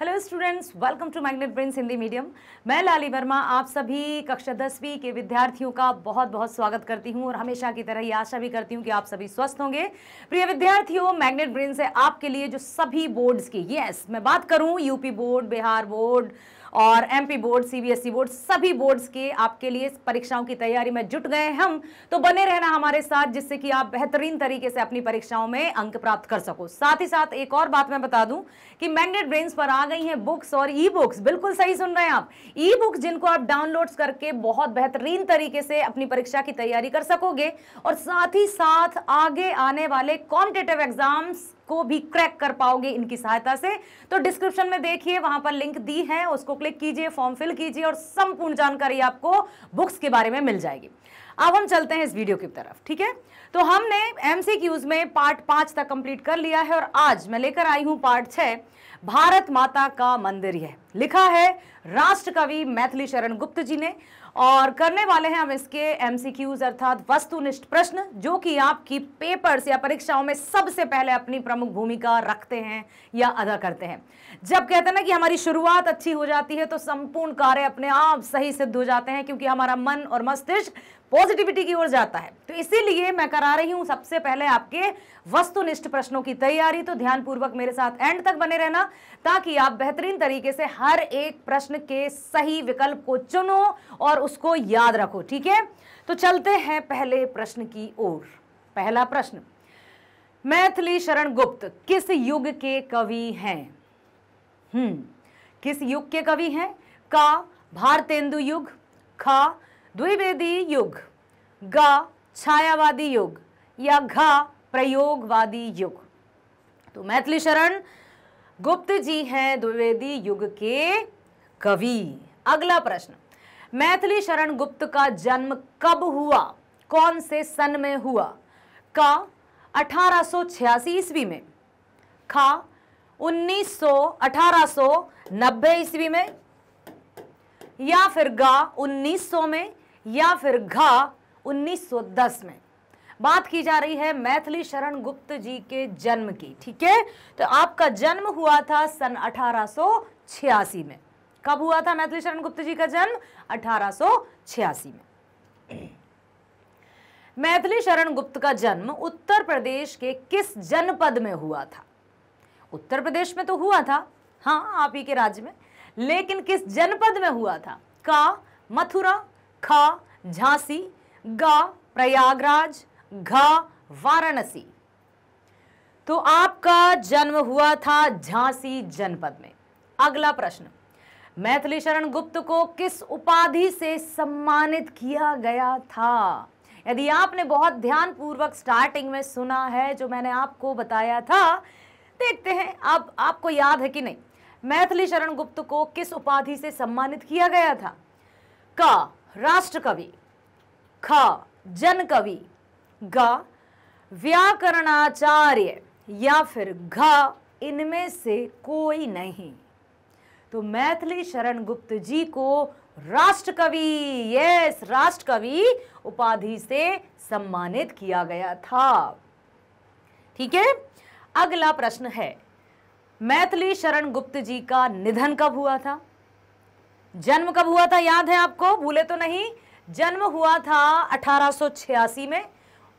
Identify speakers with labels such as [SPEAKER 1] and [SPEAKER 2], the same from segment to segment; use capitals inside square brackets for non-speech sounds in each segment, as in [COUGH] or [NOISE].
[SPEAKER 1] Hello students welcome to magnet brains Hindi medium मैं लाली वर्मा आप सभी कक्षा दसवीं के विद्यार्थियों का बहुत बहुत स्वागत करती हूं और हमेशा की तरह ये आशा भी करती हूं कि आप सभी स्वस्थ होंगे प्रिय विद्यार्थियों मैग्नेट ब्रेन से आपके लिए जो सभी बोर्ड्स की यस मैं बात करूं यूपी बोर्ड बिहार बोर्ड और एमपी बोर्ड सीबीएसई बोर्ड सभी बोर्ड्स के आपके लिए परीक्षाओं की तैयारी में जुट गए हम तो बने रहना हमारे साथ जिससे कि आप बेहतरीन तरीके से अपनी परीक्षाओं में अंक प्राप्त कर सको साथ ही साथ एक और बात मैं बता दूं कि मैंडेट ब्रेन्स पर आ गई हैं बुक्स और ई बुक्स बिल्कुल सही सुन रहे हैं आप ई बुक्स जिनको आप डाउनलोड करके बहुत बेहतरीन तरीके से अपनी परीक्षा की तैयारी कर सकोगे और साथ ही साथ आगे आने वाले कॉम्पिटेटिव एग्जाम्स को भी क्रैक कर पाओगे इनकी सहायता से तो डिस्क्रिप्शन में देखिए वहां पर लिंक दी है उसको क्लिक कीजिए फॉर्म फिल कीजिए और संपूर्ण जानकारी आपको बुक्स के बारे में मिल जाएगी अब हम चलते हैं इस वीडियो की तरफ ठीक है तो हमने एम में पार्ट पांच तक कंप्लीट कर लिया है और आज मैं लेकर आई हूं पार्ट छः भारत माता का मंदिर है लिखा है राष्ट्र कवि मैथिली शरण गुप्त जी ने और करने वाले हैं हम इसके एमसीक्यूज अर्थात वस्तुनिष्ठ प्रश्न जो कि आपकी पेपर्स या परीक्षाओं में सबसे पहले अपनी प्रमुख भूमिका रखते हैं या अदा करते हैं जब कहते हैं ना कि हमारी शुरुआत अच्छी हो जाती है तो संपूर्ण कार्य अपने आप सही सिद्ध हो जाते हैं क्योंकि हमारा मन और मस्तिष्क पॉजिटिविटी की ओर जाता है तो इसीलिए मैं करा रही हूं सबसे पहले आपके वस्तुनिष्ठ प्रश्नों की तैयारी तो ध्यानपूर्वक मेरे साथ एंड तक बने रहना ताकि आप बेहतरीन तरीके से हर एक प्रश्न के सही विकल्प को चुनो और उसको याद रखो ठीक है तो चलते हैं पहले प्रश्न की ओर पहला प्रश्न मैथिली शरण गुप्त किस युग के कवि हैं हम्म किस युग के कवि हैं का भारतेंदु युग खा द्विवेदी युग ग छायावादी युग या घ प्रयोगवादी युग तो मैथिली शरण गुप्त जी हैं द्विवेदी युग के कवि अगला प्रश्न मैथिली शरण गुप्त का जन्म कब हुआ कौन से सन में हुआ का 1886 ईस्वी में खा 1900 1890 ईस्वी में या फिर गा 1900 में या फिर घा 1910 में बात की जा रही है मैथिली शरण गुप्त जी के जन्म की ठीक है तो आपका जन्म हुआ था सन 1886 में कब हुआ था मैथिली शरण गुप्त जी का जन्म 1886 में मैथिली शरण गुप्त का जन्म उत्तर प्रदेश के किस जनपद में हुआ था उत्तर प्रदेश में तो हुआ था हाँ आप ही के राज्य में लेकिन किस जनपद में हुआ था का मथुरा ख झांसी ग प्रयागराज घ वाराणसी तो आपका जन्म हुआ था झांसी जनपद में अगला प्रश्न मैथिली शरण गुप्त को किस उपाधि से सम्मानित किया गया था यदि आपने बहुत ध्यानपूर्वक स्टार्टिंग में सुना है जो मैंने आपको बताया था देखते हैं आप आपको याद है कि नहीं मैथिली शरण गुप्त को किस उपाधि से सम्मानित किया गया था का राष्ट्र कवि ख जन कवि ग व्याकरणाचार्य या फिर घ इनमें से कोई नहीं तो मैथिली शरण गुप्त जी को राष्ट्र कवि यस राष्ट्र कवि उपाधि से सम्मानित किया गया था ठीक है अगला प्रश्न है मैथिली शरण गुप्त जी का निधन कब हुआ था जन्म कब हुआ था याद है आपको भूले तो नहीं जन्म हुआ था 1886 में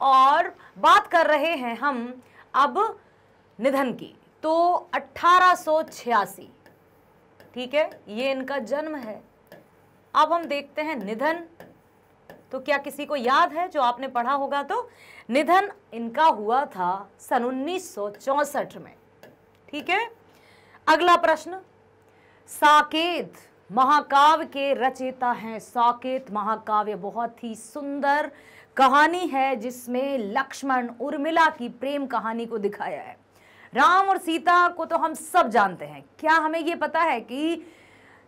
[SPEAKER 1] और बात कर रहे हैं हम अब निधन की तो 1886 ठीक है ये इनका जन्म है अब हम देखते हैं निधन तो क्या किसी को याद है जो आपने पढ़ा होगा तो निधन इनका हुआ था सन उन्नीस में ठीक है अगला प्रश्न साकेत महाकाव्य के रचयिता हैं साकेत महाकाव्य बहुत ही सुंदर कहानी है जिसमें लक्ष्मण उर्मिला की प्रेम कहानी को दिखाया है राम और सीता को तो हम सब जानते हैं क्या हमें ये पता है कि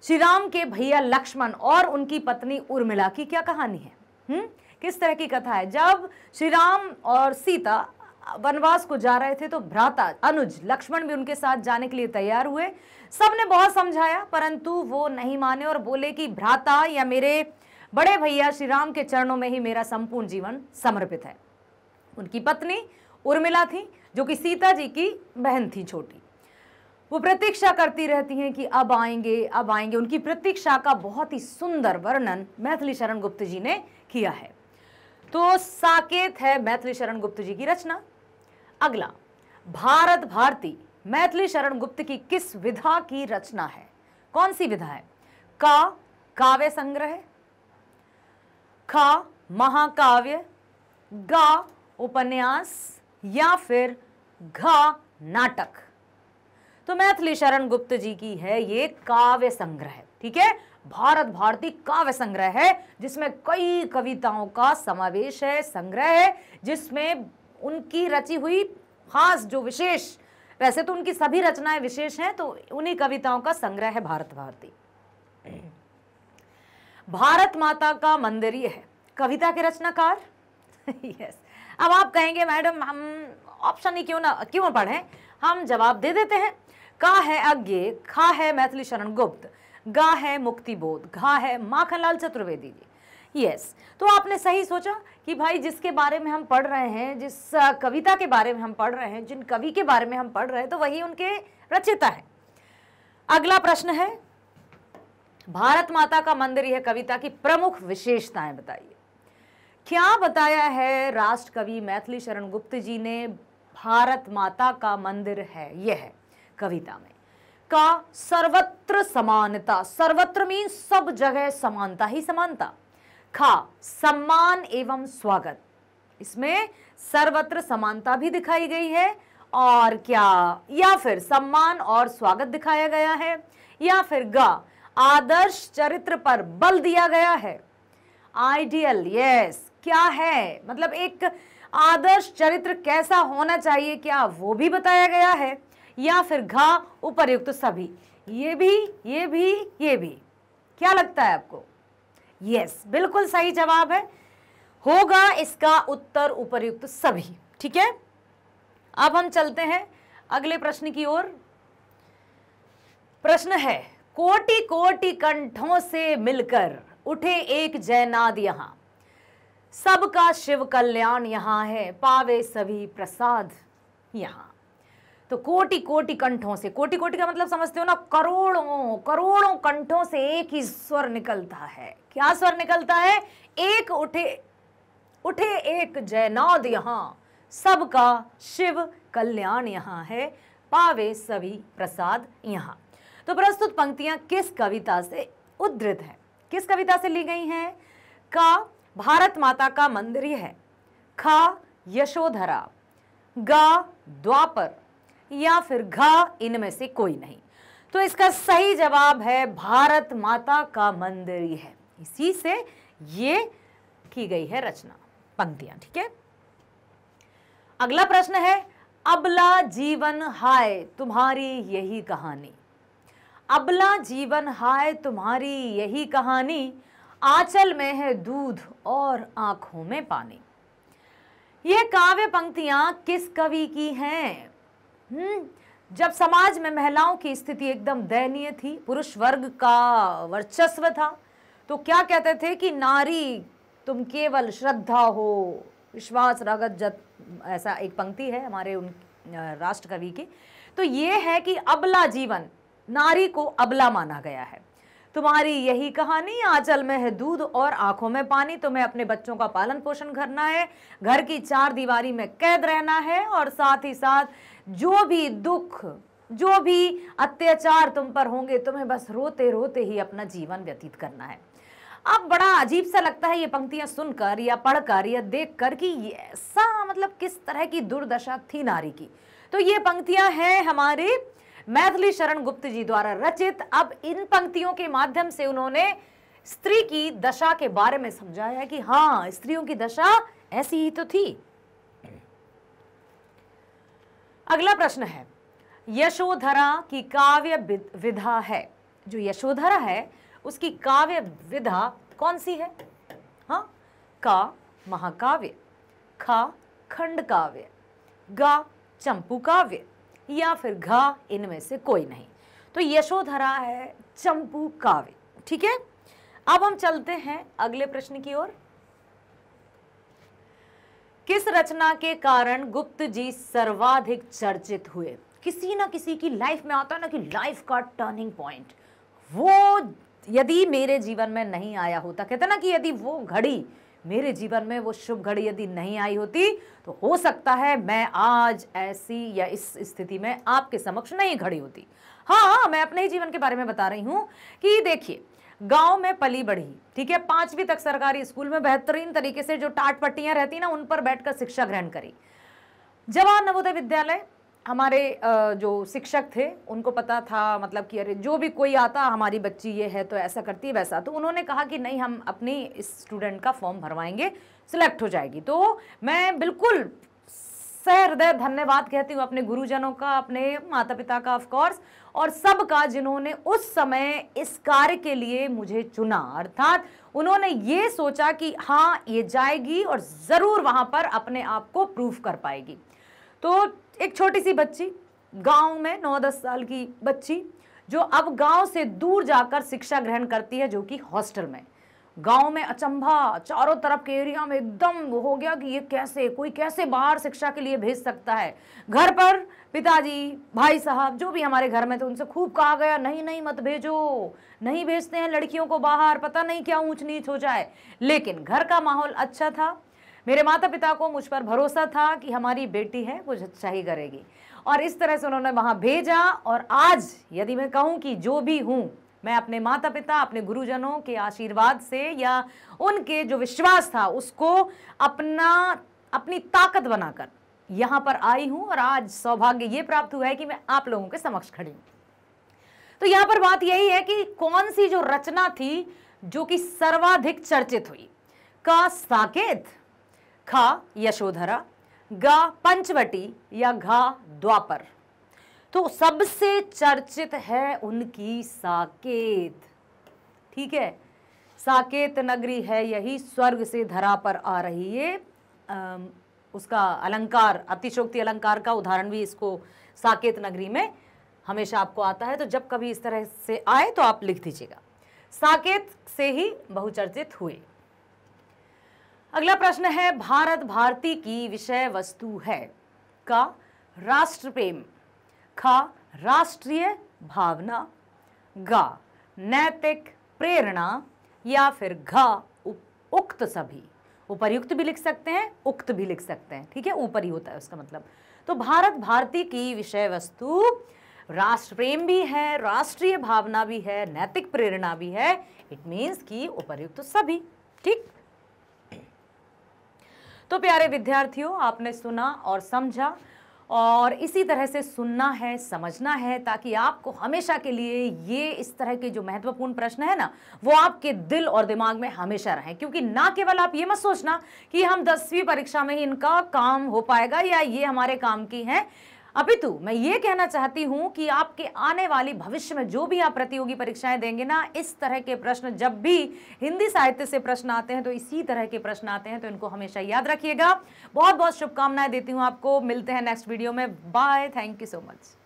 [SPEAKER 1] श्री राम के भैया लक्ष्मण और उनकी पत्नी उर्मिला की क्या कहानी है हुँ? हम्म? किस तरह की कथा है जब श्री राम और सीता वनवास को जा रहे थे तो भ्राता अनुज लक्ष्मण भी उनके साथ जाने के लिए तैयार हुए सबने बहुत समझाया परंतु वो नहीं माने और बोले कि भ्राता या मेरे बड़े भैया श्री राम के चरणों में ही मेरा संपूर्ण जीवन समर्पित है उनकी पत्नी उर्मिला थी जो कि सीता जी की बहन थी छोटी वो प्रतीक्षा करती रहती हैं कि अब आएंगे अब आएंगे उनकी प्रतीक्षा का बहुत ही सुंदर वर्णन मैथिली शरण गुप्त जी ने किया है तो साकेत है मैथिली शरण गुप्त जी की रचना अगला भारत भारती मैथिली शरण गुप्त की किस विधा की रचना है कौन सी विधा है का काव्य संग्रह खा महाकाव्य गा उपन्यास या फिर घा नाटक तो मैथिली शरण गुप्त जी की है ये काव्य संग्रह ठीक है भारत भारती काव्य संग्रह है जिसमें कई कविताओं का समावेश है संग्रह है जिसमें उनकी रची हुई खास जो विशेष वैसे तो उनकी सभी रचनाएं विशेष हैं तो उन्हीं कविताओं का संग्रह है भारत भारती भारत माता का मंदिर यह है कविता के रचनाकार यस [LAUGHS] अब आप कहेंगे मैडम हम ऑप्शन ही क्यों ना क्यों पढ़े हम जवाब दे देते हैं का है अज्ञे खा है मैथिली शरण गुप्त गा है मुक्ति बोध घा है माखनलाल चतुर्वेदी जी यस तो आपने सही सोचा कि भाई जिसके बारे में हम पढ़ रहे हैं जिस कविता के बारे में हम पढ़ रहे हैं जिन कवि के बारे में हम पढ़ रहे हैं तो वही उनके रचयिता है अगला प्रश्न है भारत माता का मंदिर यह कविता की प्रमुख विशेषताएं बताइए क्या बताया है राष्ट्र कवि मैथिली शरण गुप्त जी ने भारत माता का मंदिर है यह है कविता में का सर्वत्र समानता सर्वत्र मीन सब जगह समानता ही समानता खा सम्मान एवं स्वागत इसमें सर्वत्र समानता भी दिखाई गई है और क्या या फिर सम्मान और स्वागत दिखाया गया है या फिर गा आदर्श चरित्र पर बल दिया गया है आइडियल यस क्या है मतलब एक आदर्श चरित्र कैसा होना चाहिए क्या वो भी बताया गया है या फिर घा उपरयुक्त सभी ये भी ये भी ये भी क्या लगता है आपको यस बिल्कुल सही जवाब है होगा इसका उत्तर उपयुक्त सभी ठीक है अब हम चलते हैं अगले प्रश्न की ओर प्रश्न है कोटि कोटि कंठों से मिलकर उठे एक जयनाद यहां सबका शिव कल्याण यहां है पावे सभी प्रसाद यहां तो कोटि कोटि कंठों से कोटि कोटि का मतलब समझते हो ना करोड़ों करोड़ों कंठों से एक ही स्वर निकलता है क्या स्वर निकलता है एक उठे उठे एक जयनाद यहाँ सबका शिव कल्याण यहाँ है पावे सभी प्रसाद यहाँ तो प्रस्तुत पंक्तियाँ किस कविता से उद्धृत हैं किस कविता से ली गई हैं का भारत माता का मंदिर है खा यशोधरा गा द्वापर या फिर घ इनमें से कोई नहीं तो इसका सही जवाब है भारत माता का मंदिर ही है इसी से ये की गई है रचना पंक्तियां ठीक है अगला प्रश्न है अबला जीवन हाय तुम्हारी यही कहानी अबला जीवन हाय तुम्हारी यही कहानी आंचल में है दूध और आंखों में पानी ये काव्य पंक्तियां किस कवि की हैं हम्म जब समाज में महिलाओं की स्थिति एकदम दयनीय थी पुरुष वर्ग का वर्चस्व था तो क्या कहते थे कि नारी तुम केवल श्रद्धा हो विश्वास रगत जत ऐसा एक पंक्ति है हमारे उन राष्ट्र कवि की तो ये है कि अबला जीवन नारी को अबला माना गया है तुम्हारी यही कहानी आंचल में है दूध और आंखों में पानी तुम्हें अपने बच्चों का पालन पोषण करना है घर की चार दीवारी में कैद रहना है और साथ ही साथ जो भी दुख जो भी अत्याचार तुम पर होंगे तुम्हें बस रोते रोते ही अपना जीवन व्यतीत करना है अब बड़ा अजीब सा लगता है ये पंक्तियां सुनकर या पढ़कर या देखकर कि ऐसा मतलब किस तरह की दुर्दशा थी नारी की तो ये पंक्तियां हैं हमारे मैथिली शरण गुप्त जी द्वारा रचित अब इन पंक्तियों के माध्यम से उन्होंने स्त्री की दशा के बारे में समझाया कि हाँ स्त्रियों की दशा ऐसी ही तो थी अगला प्रश्न है यशोधरा की काव्य विधा है जो यशोधरा है उसकी काव्य विधा कौन सी है हा का महाकाव्य खा खंड काव्य गा चंपू काव्य या फिर घा इनमें से कोई नहीं तो यशोधरा है चंपू काव्य ठीक है अब हम चलते हैं अगले प्रश्न की ओर किस रचना के कारण गुप्त जी सर्वाधिक चर्चित हुए किसी ना किसी की लाइफ में आता है ना कि लाइफ का टर्निंग पॉइंट वो यदि मेरे जीवन में नहीं आया होता कहते ना कि यदि वो घड़ी मेरे जीवन में वो शुभ घड़ी यदि नहीं आई होती तो हो सकता है मैं आज ऐसी या इस स्थिति में आपके समक्ष नहीं खड़ी होती हाँ हाँ मैं अपने ही जीवन के बारे में बता रही हूँ कि देखिए गांव में पली बढ़ी ठीक है पांचवी तक सरकारी स्कूल में बेहतरीन तरीके से जो टाट पट्टियां रहती ना उन पर बैठकर शिक्षा ग्रहण करी जवाहर नवोदय विद्यालय हमारे जो शिक्षक थे उनको पता था मतलब कि अरे जो भी कोई आता हमारी बच्ची ये है तो ऐसा करती है वैसा तो उन्होंने कहा कि नहीं हम अपनी इस स्टूडेंट का फॉर्म भरवाएंगे सिलेक्ट हो जाएगी तो मैं बिल्कुल सहृदय धन्यवाद कहती हूँ अपने गुरुजनों का अपने माता पिता का ऑफकोर्स और सब का जिन्होंने उस समय इस कार्य के लिए मुझे चुना अर्थात उन्होंने ये सोचा कि हाँ ये जाएगी और ज़रूर वहाँ पर अपने आप को प्रूफ कर पाएगी तो एक छोटी सी बच्ची गांव में नौ दस साल की बच्ची जो अब गांव से दूर जाकर शिक्षा ग्रहण करती है जो कि हॉस्टल में गांव में अचंभा चारों तरफ के एरिया में एकदम हो गया कि ये कैसे कोई कैसे बाहर शिक्षा के लिए भेज सकता है घर पर पिताजी भाई साहब जो भी हमारे घर में थे उनसे खूब कहा गया नहीं नहीं मत भेजो नहीं भेजते हैं लड़कियों को बाहर पता नहीं क्या ऊंच नीच हो जाए लेकिन घर का माहौल अच्छा था मेरे माता पिता को मुझ पर भरोसा था कि हमारी बेटी है वो अच्छा ही करेगी और इस तरह से उन्होंने वहाँ भेजा और आज यदि मैं कहूँ कि जो भी हूँ मैं अपने माता पिता अपने गुरुजनों के आशीर्वाद से या उनके जो विश्वास था उसको अपना अपनी ताकत बनाकर यहाँ पर आई हूँ और आज सौभाग्य ये प्राप्त हुआ है कि मैं आप लोगों के समक्ष खड़ी हूँ तो यहाँ पर बात यही है कि कौन सी जो रचना थी जो कि सर्वाधिक चर्चित हुई का साकेत ख यशोधरा ग पंचवटी या घ द्वापर तो सबसे चर्चित है उनकी साकेत ठीक है साकेत नगरी है यही स्वर्ग से धरा पर आ रही है आ, उसका अलंकार अतिशोक्ति अलंकार का उदाहरण भी इसको साकेत नगरी में हमेशा आपको आता है तो जब कभी इस तरह से आए तो आप लिख दीजिएगा साकेत से ही बहुचर्चित हुए अगला प्रश्न है भारत भारती की विषय वस्तु है का राष्ट्र प्रेम खा राष्ट्रीय भावना गा नैतिक प्रेरणा या फिर घा उक्त सभी उपरयुक्त भी लिख सकते हैं उक्त भी लिख सकते हैं ठीक है ऊपर ही होता है उसका मतलब तो भारत भारती की विषय वस्तु राष्ट्र प्रेम भी है राष्ट्रीय भावना भी है नैतिक प्रेरणा भी है इट मीन्स कि उपरयुक्त सभी ठीक तो प्यारे विद्यार्थियों आपने सुना और समझा और इसी तरह से सुनना है समझना है ताकि आपको हमेशा के लिए ये इस तरह के जो महत्वपूर्ण प्रश्न है ना वो आपके दिल और दिमाग में हमेशा रहें क्योंकि ना केवल आप ये मत सोचना कि हम दसवीं परीक्षा में ही इनका काम हो पाएगा या ये हमारे काम की हैं अपितु तो मैं ये कहना चाहती हूं कि आपके आने वाली भविष्य में जो भी आप प्रतियोगी परीक्षाएं देंगे ना इस तरह के प्रश्न जब भी हिंदी साहित्य से प्रश्न आते हैं तो इसी तरह के प्रश्न आते हैं तो इनको हमेशा याद रखिएगा बहुत बहुत शुभकामनाएं देती हूँ आपको मिलते हैं नेक्स्ट वीडियो में bye thank you so much